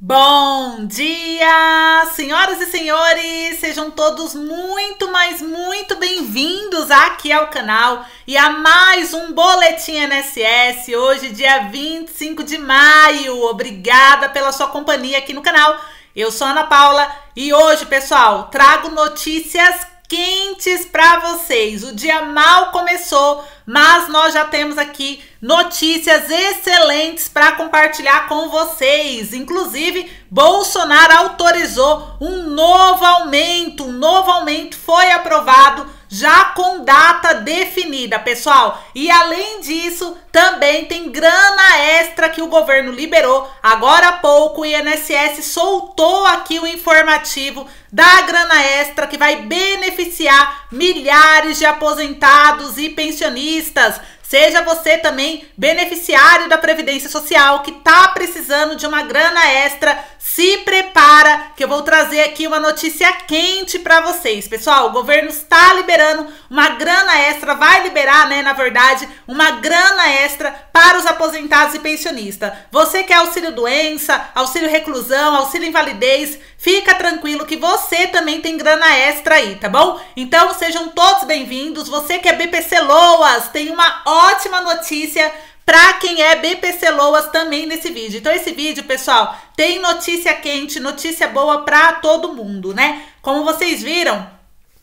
Bom dia, senhoras e senhores! Sejam todos muito, mas muito bem-vindos aqui ao canal e a mais um Boletim NSS, hoje, dia 25 de maio. Obrigada pela sua companhia aqui no canal. Eu sou Ana Paula e hoje, pessoal, trago notícias quentes para vocês. O dia mal começou, mas nós já temos aqui notícias excelentes para compartilhar com vocês. Inclusive, Bolsonaro autorizou um novo aumento, um novo aumento foi aprovado já com data definida, pessoal. E além disso, também tem grana extra que o governo liberou agora há pouco. O INSS soltou aqui o informativo da grana extra que vai beneficiar milhares de aposentados e pensionistas. Seja você também beneficiário da Previdência Social que tá precisando de uma grana extra, se prepara que eu vou trazer aqui uma notícia quente para vocês. Pessoal, o governo está liberando uma grana extra, vai liberar, né, na verdade, uma grana extra para os aposentados e pensionistas. Você quer auxílio doença, auxílio reclusão, auxílio invalidez, fica tranquilo que você também tem grana extra aí, tá bom? Então, sejam todos bem-vindos. Você que é BPC Loas, tem uma ótima notícia para quem é BPC Loas também nesse vídeo. Então esse vídeo, pessoal, tem notícia quente, notícia boa para todo mundo, né? Como vocês viram,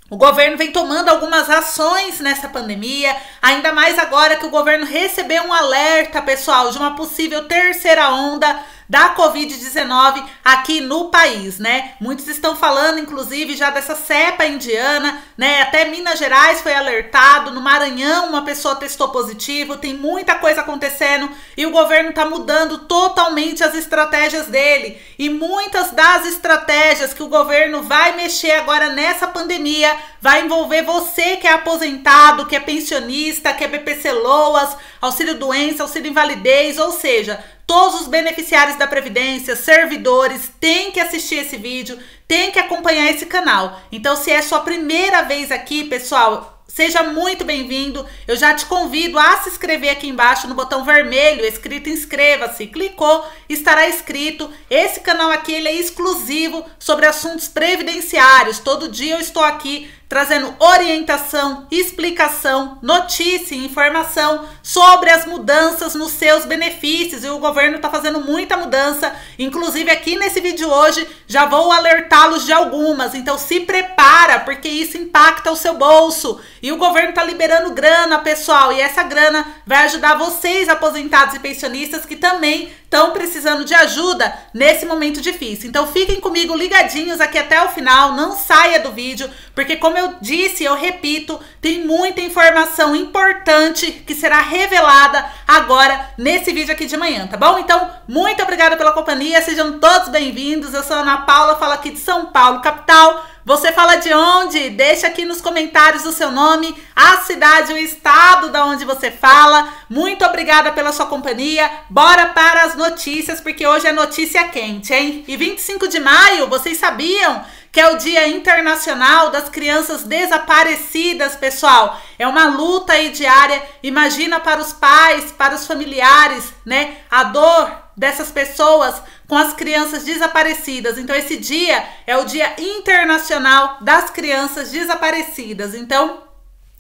o governo vem tomando algumas ações nessa pandemia, ainda mais agora que o governo recebeu um alerta, pessoal, de uma possível terceira onda da Covid-19 aqui no país, né? Muitos estão falando, inclusive, já dessa cepa indiana, né? Até Minas Gerais foi alertado, no Maranhão uma pessoa testou positivo, tem muita coisa acontecendo e o governo tá mudando totalmente as estratégias dele. E muitas das estratégias que o governo vai mexer agora nessa pandemia vai envolver você que é aposentado, que é pensionista, que é BPC Loas, auxílio doença, auxílio invalidez, ou seja, Todos os beneficiários da Previdência, servidores, têm que assistir esse vídeo, têm que acompanhar esse canal. Então, se é sua primeira vez aqui, pessoal, Seja muito bem-vindo. Eu já te convido a se inscrever aqui embaixo no botão vermelho escrito inscreva-se. Clicou, estará inscrito. Esse canal aqui ele é exclusivo sobre assuntos previdenciários. Todo dia eu estou aqui trazendo orientação, explicação, notícia e informação sobre as mudanças nos seus benefícios. E o governo está fazendo muita mudança, inclusive aqui nesse vídeo hoje já vou alertá-los de algumas. Então se prepara, porque isso impacta o seu bolso. E o governo está liberando grana, pessoal, e essa grana vai ajudar vocês, aposentados e pensionistas, que também estão precisando de ajuda nesse momento difícil. Então fiquem comigo ligadinhos aqui até o final, não saia do vídeo, porque como eu disse, eu repito, tem muita informação importante que será revelada agora nesse vídeo aqui de manhã, tá bom? Então, muito obrigada pela companhia, sejam todos bem-vindos. Eu sou a Ana Paula, falo aqui de São Paulo, capital. Você fala de onde? Deixa aqui nos comentários o seu nome, a cidade, o estado da onde você fala. Muito obrigada pela sua companhia. Bora para as notícias, porque hoje é notícia quente, hein? E 25 de maio, vocês sabiam que é o Dia Internacional das Crianças Desaparecidas, pessoal. É uma luta aí diária. Imagina para os pais, para os familiares, né? A dor dessas pessoas com as crianças desaparecidas. Então, esse dia é o Dia Internacional das Crianças Desaparecidas. Então,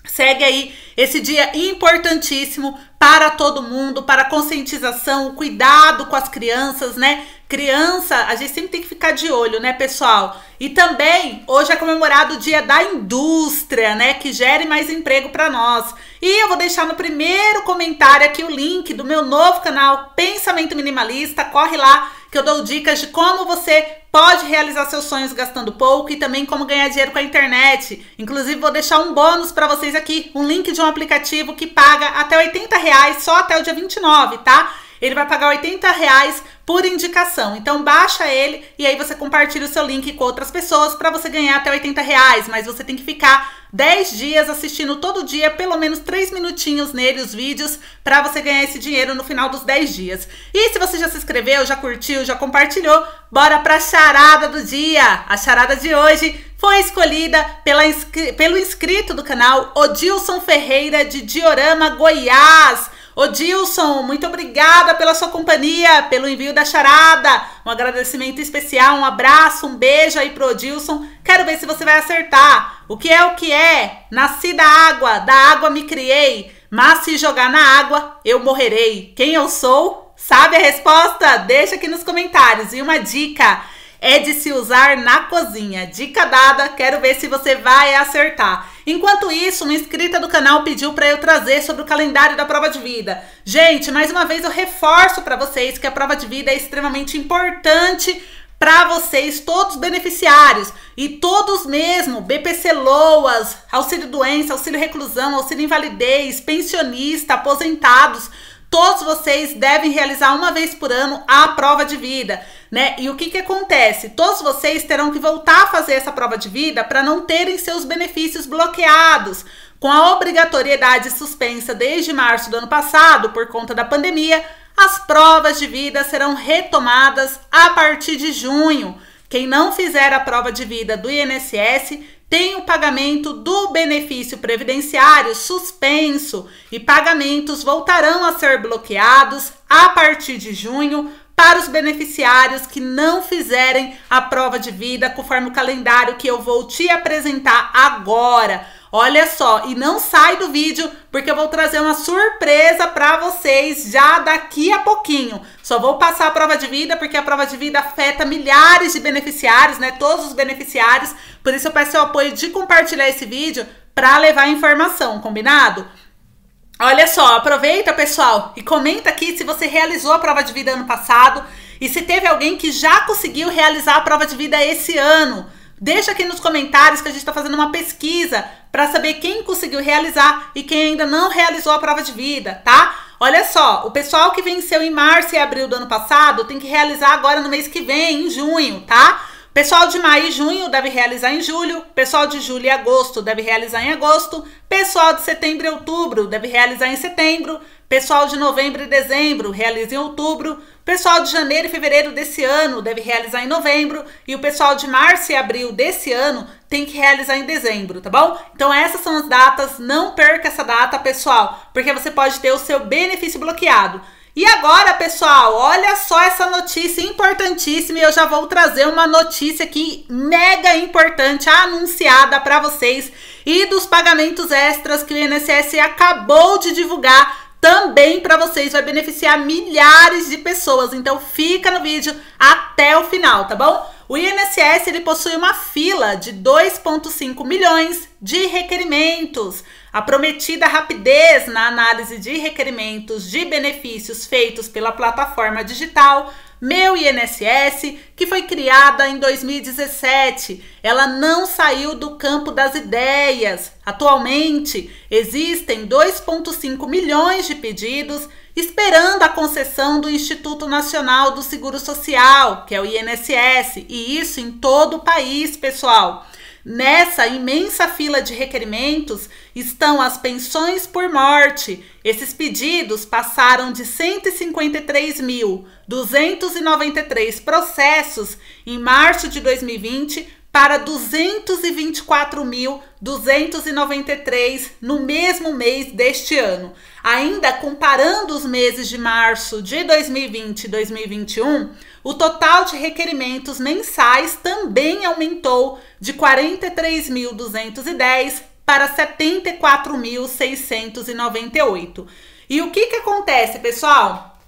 segue aí esse dia importantíssimo para todo mundo, para conscientização, o cuidado com as crianças, né? Criança, a gente sempre tem que ficar de olho, né, pessoal? E também hoje é comemorado o Dia da Indústria, né, que gere mais emprego para nós. E eu vou deixar no primeiro comentário aqui o link do meu novo canal Pensamento Minimalista. Corre lá que eu dou dicas de como você pode realizar seus sonhos gastando pouco e também como ganhar dinheiro com a internet. Inclusive, vou deixar um bônus para vocês aqui, um link de um aplicativo que paga até 80 reais só até o dia 29, tá? Ele vai pagar 80 reais por indicação. Então baixa ele e aí você compartilha o seu link com outras pessoas para você ganhar até 80 reais. Mas você tem que ficar 10 dias assistindo todo dia, pelo menos 3 minutinhos nele, os vídeos, para você ganhar esse dinheiro no final dos 10 dias. E se você já se inscreveu, já curtiu, já compartilhou, bora pra charada do dia! A charada de hoje foi escolhida pela, inscri pelo inscrito do canal Odilson Ferreira de Diorama Goiás. Odilson, muito obrigada pela sua companhia, pelo envio da charada. Um agradecimento especial, um abraço, um beijo aí pro Odilson. Quero ver se você vai acertar. O que é o que é? Nasci da água, da água me criei, mas se jogar na água, eu morrerei. Quem eu sou? Sabe a resposta? Deixa aqui nos comentários. E uma dica: é de se usar na cozinha. Dica dada, quero ver se você vai acertar. Enquanto isso, uma inscrita do canal pediu para eu trazer sobre o calendário da prova de vida. Gente, mais uma vez eu reforço para vocês que a prova de vida é extremamente importante para vocês, todos beneficiários e todos mesmo, BPC Loas, auxílio doença, auxílio reclusão, auxílio invalidez, pensionista, aposentados, todos vocês devem realizar uma vez por ano a prova de vida, né? E o que que acontece? Todos vocês terão que voltar a fazer essa prova de vida para não terem seus benefícios bloqueados. Com a obrigatoriedade suspensa desde março do ano passado por conta da pandemia, as provas de vida serão retomadas a partir de junho. Quem não fizer a prova de vida do INSS tem o pagamento do benefício previdenciário suspenso e pagamentos voltarão a ser bloqueados a partir de junho para os beneficiários que não fizerem a prova de vida conforme o calendário que eu vou te apresentar agora. Olha só, e não sai do vídeo porque eu vou trazer uma surpresa para vocês já daqui a pouquinho. Só vou passar a prova de vida porque a prova de vida afeta milhares de beneficiários, né? Todos os beneficiários. Por isso eu peço o apoio de compartilhar esse vídeo para levar informação, combinado? Olha só, aproveita, pessoal, e comenta aqui se você realizou a prova de vida ano passado e se teve alguém que já conseguiu realizar a prova de vida esse ano. Deixa aqui nos comentários que a gente está fazendo uma pesquisa para saber quem conseguiu realizar e quem ainda não realizou a prova de vida, tá? Olha só, o pessoal que venceu em março e abril do ano passado tem que realizar agora no mês que vem, em junho, tá? Pessoal de maio e junho deve realizar em julho, pessoal de julho e agosto deve realizar em agosto, pessoal de setembro e outubro deve realizar em setembro, pessoal de novembro e dezembro realiza em outubro, pessoal de janeiro e fevereiro desse ano deve realizar em novembro e o pessoal de março e abril desse ano tem que realizar em dezembro, tá bom? Então essas são as datas, não perca essa data, pessoal, porque você pode ter o seu benefício bloqueado. E agora, pessoal, olha só essa notícia importantíssima. E eu já vou trazer uma notícia aqui mega importante, anunciada para vocês, e dos pagamentos extras que o INSS acabou de divulgar também para vocês, vai beneficiar milhares de pessoas. Então fica no vídeo até o final, tá bom? O INSS ele possui uma fila de 2.5 milhões de requerimentos a prometida rapidez na análise de requerimentos de benefícios feitos pela plataforma digital Meu INSS, que foi criada em 2017, ela não saiu do campo das ideias. Atualmente, existem 2,5 milhões de pedidos esperando a concessão do Instituto Nacional do Seguro Social, que é o INSS, e isso em todo o país, pessoal. Nessa imensa fila de requerimentos estão as pensões por morte. Esses pedidos passaram de 153.293 processos em março de 2020 para 224.293 no mesmo mês deste ano. Ainda comparando os meses de março de 2020 e 2021, o total de requerimentos mensais também aumentou de 43.210 para 74.698. E o que que acontece, pessoal?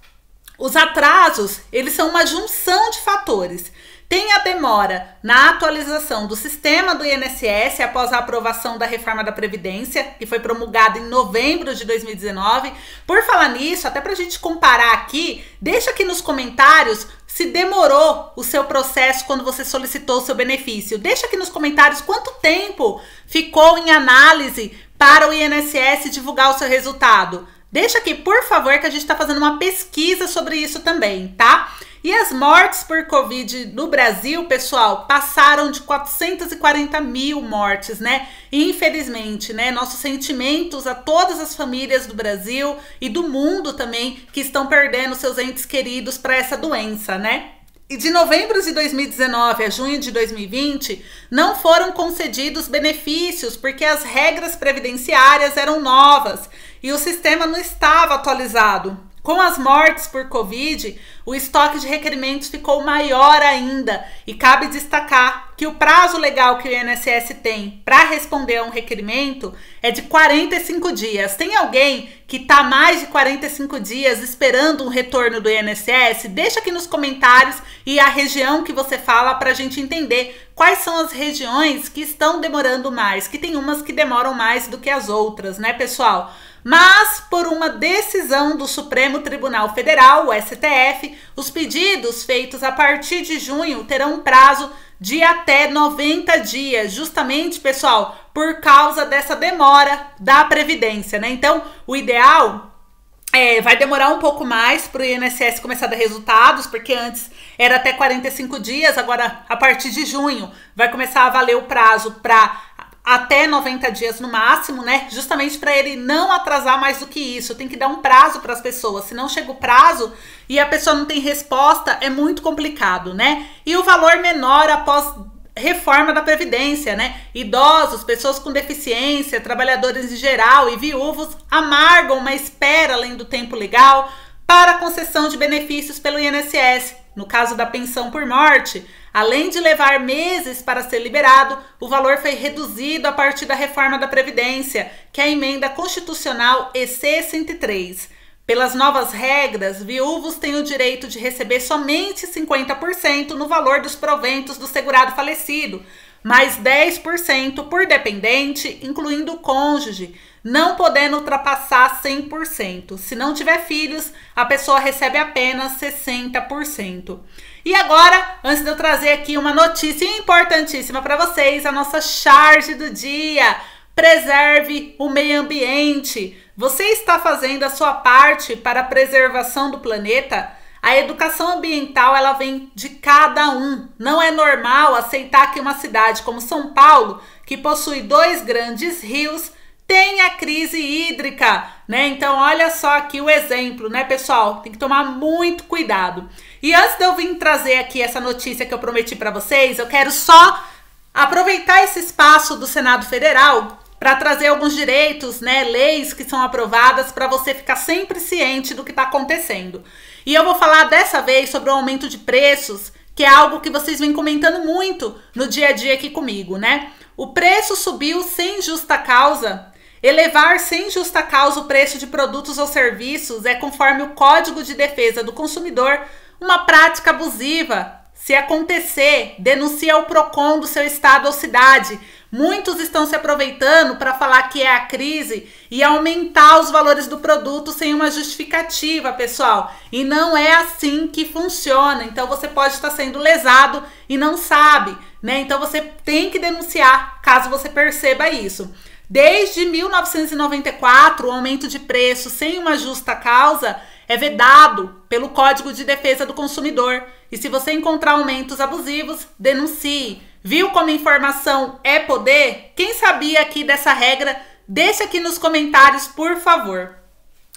Os atrasos, eles são uma junção de fatores. Tem a demora na atualização do sistema do INSS após a aprovação da reforma da Previdência, que foi promulgada em novembro de 2019. Por falar nisso, até para a gente comparar aqui, deixa aqui nos comentários se demorou o seu processo quando você solicitou o seu benefício. Deixa aqui nos comentários quanto tempo ficou em análise para o INSS divulgar o seu resultado. Deixa aqui, por favor, que a gente está fazendo uma pesquisa sobre isso também, tá? E as mortes por Covid no Brasil, pessoal, passaram de 440 mil mortes, né? Infelizmente, né? Nossos sentimentos a todas as famílias do Brasil e do mundo também que estão perdendo seus entes queridos para essa doença, né? E de novembro de 2019 a junho de 2020, não foram concedidos benefícios porque as regras previdenciárias eram novas e o sistema não estava atualizado. Com as mortes por Covid, o estoque de requerimentos ficou maior ainda e cabe destacar que o prazo legal que o INSS tem para responder a um requerimento é de 45 dias. Tem alguém que está mais de 45 dias esperando um retorno do INSS? Deixa aqui nos comentários e a região que você fala para a gente entender quais são as regiões que estão demorando mais, que tem umas que demoram mais do que as outras, né, pessoal? mas por uma decisão do Supremo Tribunal Federal, o STF, os pedidos feitos a partir de junho terão prazo de até 90 dias, justamente, pessoal, por causa dessa demora da previdência, né? Então, o ideal é, vai demorar um pouco mais para o INSS começar a dar resultados, porque antes era até 45 dias, agora a partir de junho vai começar a valer o prazo para até 90 dias no máximo, né? Justamente para ele não atrasar mais do que isso. Tem que dar um prazo para as pessoas. Se não chega o prazo e a pessoa não tem resposta, é muito complicado, né? E o valor menor após reforma da previdência, né? Idosos, pessoas com deficiência, trabalhadores em geral e viúvos amargam uma espera além do tempo legal para a concessão de benefícios pelo INSS. No caso da pensão por morte, além de levar meses para ser liberado, o valor foi reduzido a partir da reforma da Previdência, que é a emenda constitucional EC 103. Pelas novas regras, viúvos têm o direito de receber somente 50% no valor dos proventos do segurado falecido, mais 10% por dependente, incluindo o cônjuge, não podendo ultrapassar 100%. Se não tiver filhos, a pessoa recebe apenas 60%. E agora, antes de eu trazer aqui uma notícia importantíssima para vocês, a nossa charge do dia. Preserve o meio ambiente. Você está fazendo a sua parte para a preservação do planeta? A educação ambiental ela vem de cada um. Não é normal aceitar que uma cidade como São Paulo, que possui dois grandes rios, tem a crise hídrica, né? Então, olha só aqui o exemplo, né, pessoal? Tem que tomar muito cuidado. E antes de eu vir trazer aqui essa notícia que eu prometi para vocês, eu quero só aproveitar esse espaço do Senado Federal para trazer alguns direitos, né, leis que são aprovadas para você ficar sempre ciente do que está acontecendo. E eu vou falar dessa vez sobre o aumento de preços, que é algo que vocês vêm comentando muito no dia a dia aqui comigo, né? O preço subiu sem justa causa Elevar sem justa causa o preço de produtos ou serviços é, conforme o Código de Defesa do Consumidor, uma prática abusiva. Se acontecer, denuncie ao PROCON do seu estado ou cidade Muitos estão se aproveitando para falar que é a crise e aumentar os valores do produto sem uma justificativa, pessoal. E não é assim que funciona. Então você pode estar sendo lesado e não sabe, né? Então você tem que denunciar caso você perceba isso. Desde 1994, o aumento de preço sem uma justa causa é vedado pelo Código de Defesa do Consumidor. E se você encontrar aumentos abusivos, denuncie. Viu como informação é poder? Quem sabia aqui dessa regra? Deixa aqui nos comentários, por favor.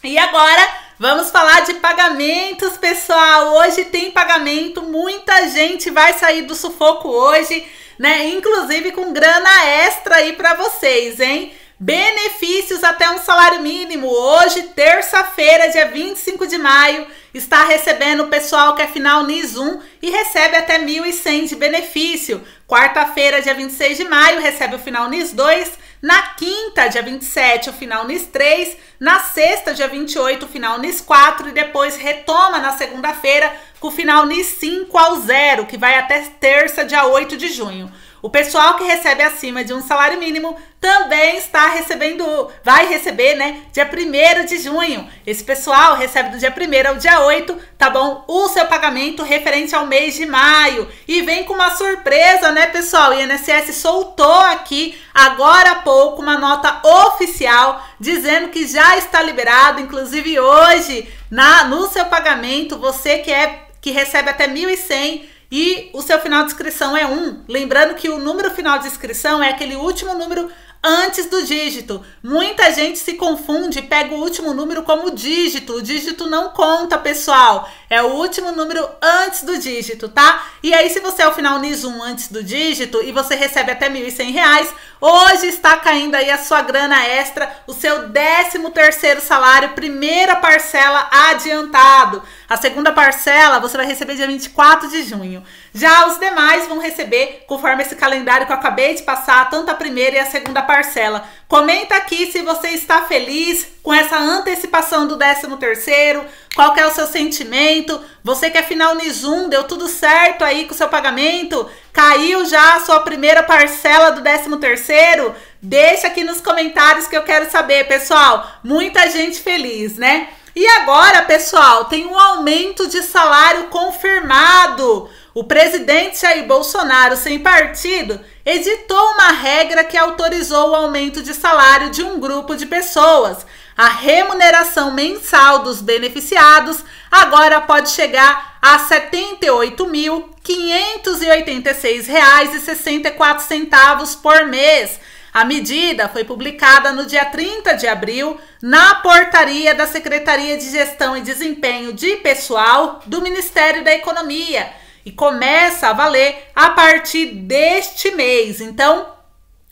E agora vamos falar de pagamentos, pessoal. Hoje tem pagamento, muita gente vai sair do sufoco hoje, né? Inclusive com grana extra aí para vocês, hein? Benefícios até um salário mínimo. Hoje, terça-feira, dia 25 de maio, está recebendo o pessoal que é final NIS 1 e recebe até 1.100 de benefício. Quarta-feira, dia 26 de maio, recebe o final NIS 2. Na quinta, dia 27, o final NIS 3. Na sexta, dia 28, o final NIS 4. E depois retoma na segunda-feira com o final NIS 5 ao zero, que vai até terça, dia 8 de junho. O pessoal que recebe acima de um salário mínimo também está recebendo, vai receber, né? Dia 1 de junho. Esse pessoal recebe do dia 1 ao dia 8, tá bom? O seu pagamento referente ao mês de maio. E vem com uma surpresa, né, pessoal? O INSS soltou aqui agora há pouco uma nota oficial dizendo que já está liberado, inclusive hoje, na no seu pagamento, você que é que recebe até 1.100 e o seu final de inscrição é 1. Lembrando que o número final de inscrição é aquele último número antes do dígito. Muita gente se confunde e pega o último número como dígito. O dígito não conta, pessoal. É o último número antes do dígito, tá? E aí, se você é o final NIS 1 antes do dígito e você recebe até R$ reais, hoje está caindo aí a sua grana extra, o seu 13 salário, primeira parcela adiantado. A segunda parcela você vai receber dia 24 de junho. Já os demais vão receber conforme esse calendário que eu acabei de passar, tanto a primeira e a segunda parcela parcela. Comenta aqui se você está feliz com essa antecipação do 13 terceiro, qual é o seu sentimento? Você quer é final Nizum, deu tudo certo aí com o seu pagamento? Caiu já a sua primeira parcela do 13 terceiro? Deixa aqui nos comentários que eu quero saber, pessoal. Muita gente feliz, né? E agora, pessoal, tem um aumento de salário confirmado o presidente Jair Bolsonaro, sem partido, editou uma regra que autorizou o aumento de salário de um grupo de pessoas. A remuneração mensal dos beneficiados agora pode chegar a R$ 78.586,64 por mês. A medida foi publicada no dia 30 de abril na portaria da Secretaria de Gestão e Desempenho de Pessoal do Ministério da Economia e começa a valer a partir deste mês. Então,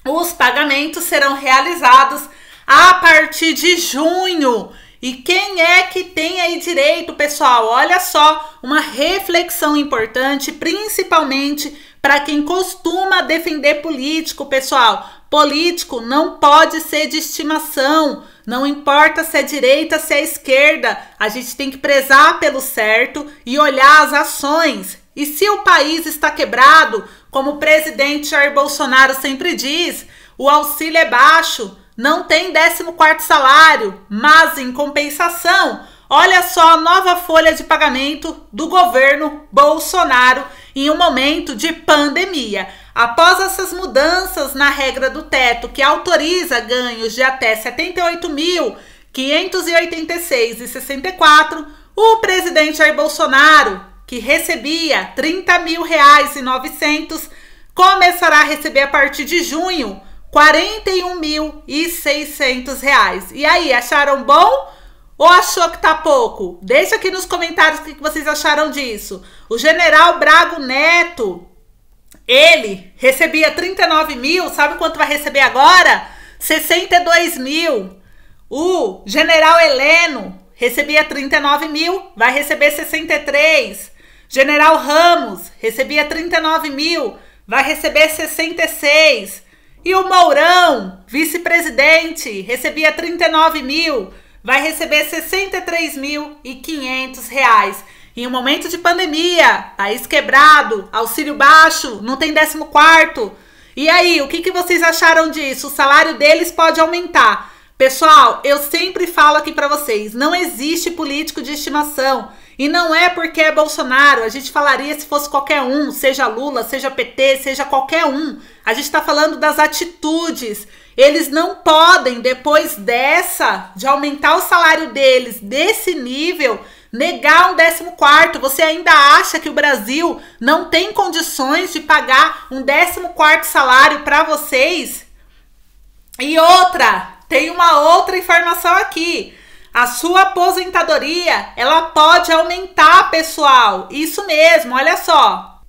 os pagamentos serão realizados a partir de junho. E quem é que tem aí direito, pessoal? Olha só, uma reflexão importante, principalmente para quem costuma defender político, pessoal. Político não pode ser de estimação. Não importa se é direita, se é esquerda, a gente tem que prezar pelo certo e olhar as ações. E se o país está quebrado, como o presidente Jair Bolsonaro sempre diz, o auxílio é baixo, não tem 14 salário, mas em compensação, olha só a nova folha de pagamento do governo Bolsonaro em um momento de pandemia. Após essas mudanças na regra do teto que autoriza ganhos de até 78.586,64, o presidente Jair Bolsonaro que recebia 30 mil reais e 900, começará a receber a partir de junho 41 mil e 600 reais. E aí, acharam bom? Ou achou que tá pouco? Deixa aqui nos comentários o que vocês acharam disso. O general Brago Neto, ele recebia 39 mil, sabe quanto vai receber agora? 62 mil. O general Heleno recebia 39 mil, vai receber 63. General Ramos recebia 39 mil, vai receber 66. E o Mourão, vice-presidente, recebia 39 mil, vai receber 63 mil e 500 reais. Em um momento de pandemia, país quebrado, auxílio baixo, não tem 14 quarto. E aí, o que, que vocês acharam disso? O salário deles pode aumentar. Pessoal, eu sempre falo aqui para vocês, não existe político de estimação. E não é porque é Bolsonaro, a gente falaria se fosse qualquer um, seja Lula, seja PT, seja qualquer um. A gente está falando das atitudes. Eles não podem, depois dessa, de aumentar o salário deles desse nível, negar um 14. Você ainda acha que o Brasil não tem condições de pagar um 14 salário para vocês? E outra, tem uma outra informação aqui. A sua aposentadoria, ela pode aumentar, pessoal. Isso mesmo, olha só.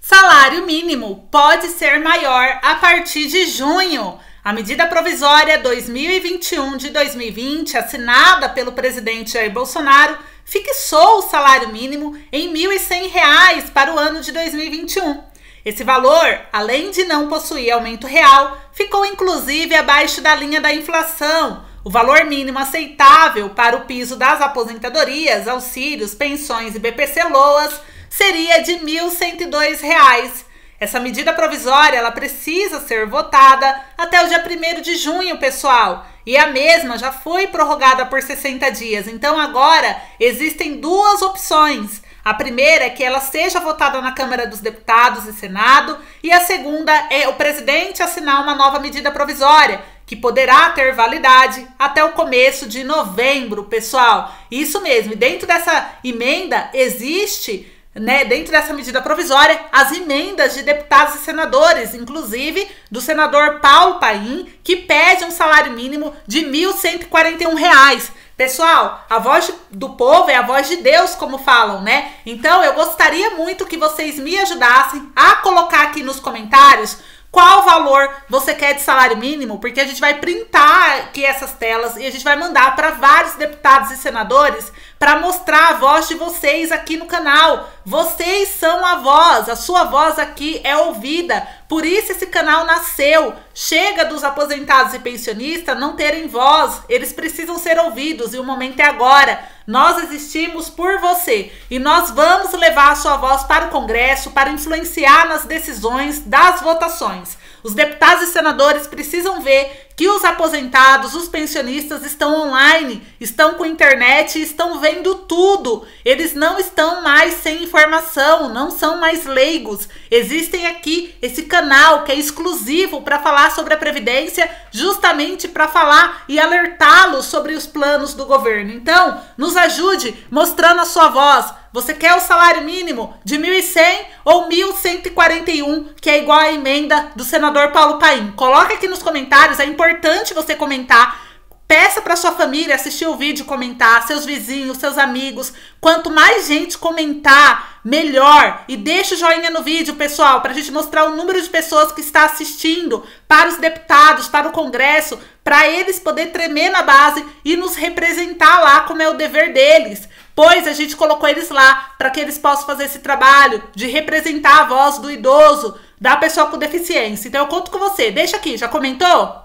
Salário mínimo pode ser maior a partir de junho. A medida provisória 2021 de 2020, assinada pelo presidente Jair Bolsonaro, fixou o salário mínimo em R$ 1.100 para o ano de 2021. Esse valor, além de não possuir aumento real, ficou inclusive abaixo da linha da inflação, o valor mínimo aceitável para o piso das aposentadorias, auxílios, pensões e BPC Loas seria de R$ 1.102. Essa medida provisória ela precisa ser votada até o dia 1 de junho, pessoal. E a mesma já foi prorrogada por 60 dias. Então agora existem duas opções. A primeira é que ela seja votada na Câmara dos Deputados e Senado, e a segunda é o presidente assinar uma nova medida provisória que poderá ter validade até o começo de novembro, pessoal. Isso mesmo. E dentro dessa emenda existe né, dentro dessa medida provisória, as emendas de deputados e senadores, inclusive do senador Paulo Paim, que pede um salário mínimo de R$ 1.141. Pessoal, a voz do povo é a voz de Deus, como falam, né? Então eu gostaria muito que vocês me ajudassem a colocar aqui nos comentários qual valor você quer de salário mínimo, porque a gente vai printar aqui essas telas e a gente vai mandar para vários deputados e senadores para mostrar a voz de vocês aqui no canal. Vocês são a voz, a sua voz aqui é ouvida. Por isso esse canal nasceu. Chega dos aposentados e pensionistas não terem voz, eles precisam ser ouvidos e o momento é agora. Nós existimos por você e nós vamos levar a sua voz para o Congresso para influenciar nas decisões das votações. Os deputados e senadores precisam ver que os aposentados, os pensionistas estão online, estão com internet, estão vendo tudo. Eles não estão mais sem informação, não são mais leigos. Existem aqui esse canal que é exclusivo para falar sobre a previdência, justamente para falar e alertá-los sobre os planos do governo. Então, nos ajude mostrando a sua voz. Você quer o salário mínimo de 1.100 ou 1.141, que é igual à emenda do senador Paulo Paim? Coloca aqui nos comentários É importante importante você comentar. Peça para sua família assistir o vídeo, comentar, seus vizinhos, seus amigos. Quanto mais gente comentar, melhor. E deixa o joinha no vídeo, pessoal, para a gente mostrar o número de pessoas que está assistindo para os deputados, para o Congresso, para eles poder tremer na base e nos representar lá como é o dever deles. Pois a gente colocou eles lá para que eles possam fazer esse trabalho de representar a voz do idoso, da pessoa com deficiência. Então eu conto com você. Deixa aqui, já comentou?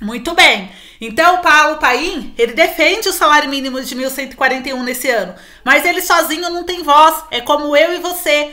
Muito bem. Então, o Paulo Paim, ele defende o salário mínimo de 1.141 nesse ano, mas ele sozinho não tem voz, é como eu e você.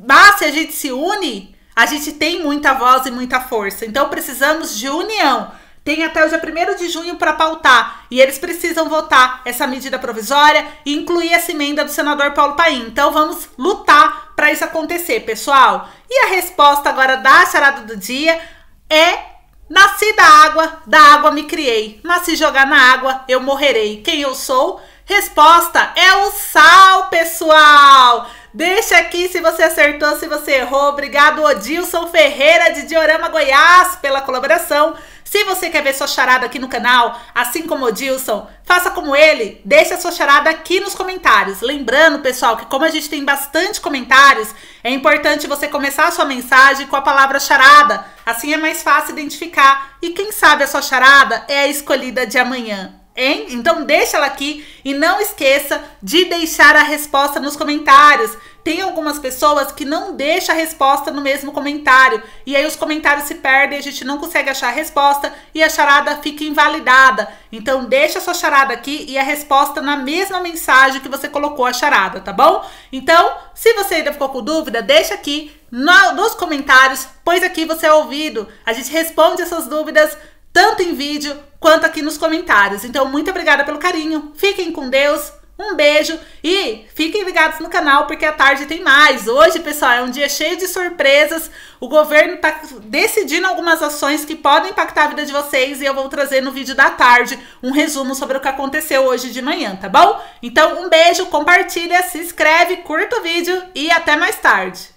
Mas se a gente se une, a gente tem muita voz e muita força. Então, precisamos de união. Tem até o dia 1 de junho para pautar. E eles precisam votar essa medida provisória e incluir essa emenda do senador Paulo Paim. Então vamos lutar para isso acontecer, pessoal. E a resposta agora da charada do dia é Nasci da água, da água me criei. Nasci jogar na água, eu morrerei. Quem eu sou? Resposta é o sal, pessoal! Deixa aqui se você acertou, se você errou. Obrigado, Odilson Ferreira de Diorama Goiás, pela colaboração. Se você quer ver sua charada aqui no canal, assim como o Dilson, faça como ele, deixe a sua charada aqui nos comentários. Lembrando, pessoal, que como a gente tem bastante comentários, é importante você começar a sua mensagem com a palavra charada. Assim é mais fácil identificar e quem sabe a sua charada é a escolhida de amanhã. Hein? Então deixa ela aqui e não esqueça de deixar a resposta nos comentários. Tem algumas pessoas que não deixam a resposta no mesmo comentário. E aí os comentários se perdem, a gente não consegue achar a resposta e a charada fica invalidada. Então deixa a sua charada aqui e a resposta na mesma mensagem que você colocou a charada, tá bom? Então, se você ainda ficou com dúvida, deixa aqui no, nos comentários, pois aqui você é ouvido. A gente responde essas dúvidas tanto em vídeo quanto aqui nos comentários. Então, muito obrigada pelo carinho. Fiquem com Deus. Um beijo e fiquem ligados no canal porque à tarde tem mais. Hoje, pessoal, é um dia cheio de surpresas. O governo está decidindo algumas ações que podem impactar a vida de vocês e eu vou trazer no vídeo da tarde um resumo sobre o que aconteceu hoje de manhã, tá bom? Então, um beijo, compartilha, se inscreve, curta o vídeo e até mais tarde.